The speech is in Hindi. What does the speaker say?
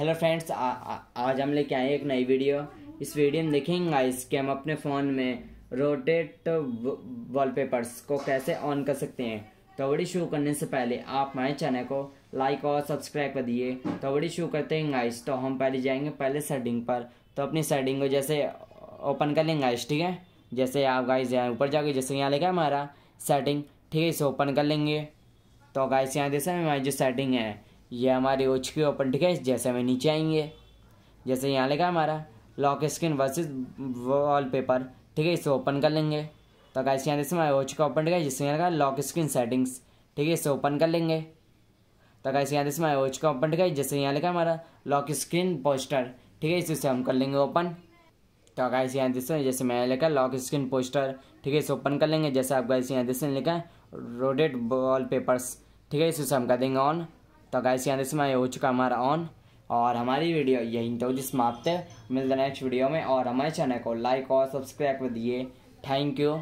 हेलो फ्रेंड्स आज हम लेके आए एक नई वीडियो इस वीडियो में देखेंगे गाइस कि हम अपने फ़ोन में रोटेट वॉलपेपर्स को कैसे ऑन कर सकते हैं तो वीडियो शुरू करने से पहले आप हमारे चैनल को लाइक और सब्सक्राइब कर दिए तो वीडियो शुरू करते हैं गाइस तो हम पहले जाएंगे पहले सेटिंग पर तो अपनी सेटिंग को जैसे ओपन कर लेंगे गाइस ठीक है जैसे आप गाइस यहाँ ऊपर जाके जैसे यहाँ लेगा हमारा सेटिंग ठीक है इसे ओपन कर लेंगे तो गाइस यहाँ जैसे हमारी जो सेटिंग है ये हमारी ओच के ओपन ठीक है जैसे हमें नीचे आएंगे जैसे यहाँ लिखा हमारा lock screen versus wallpaper ठीक है इसे ओपन कर लेंगे तो अगर यहाँ जैसे हमारा ओच का ओपन ठीक है जिससे यहाँ लिखा लॉक स्क्रीन सेटिंग्स ठीक है इसे ओपन कर लेंगे तो अगर यहाँ जैसे हमारा ओच का ओपन ठीक है जैसे यहाँ लिखा हमारा लॉक स्क्रीन पोस्टर ठीक है इसे हम कर लेंगे ओपन तो गाइस यहाँ दिस जैसे मैंने लिखा लॉक स्क्रीन पोस्टर ठीक है इसे ओपन कर लेंगे जैसे आप गाइस यहाँ दिस लिखा रोडेड वॉल पेपर्स ठीक है इसे हम कर देंगे ऑन तो गाइस यहाँ से मैं हो चुका हमारा ऑन और हमारी वीडियो यहीं तो समाप्त है मिलते नेक्स्ट वीडियो में और हमारे चैनल को लाइक और सब्सक्राइब कर दिए थैंक यू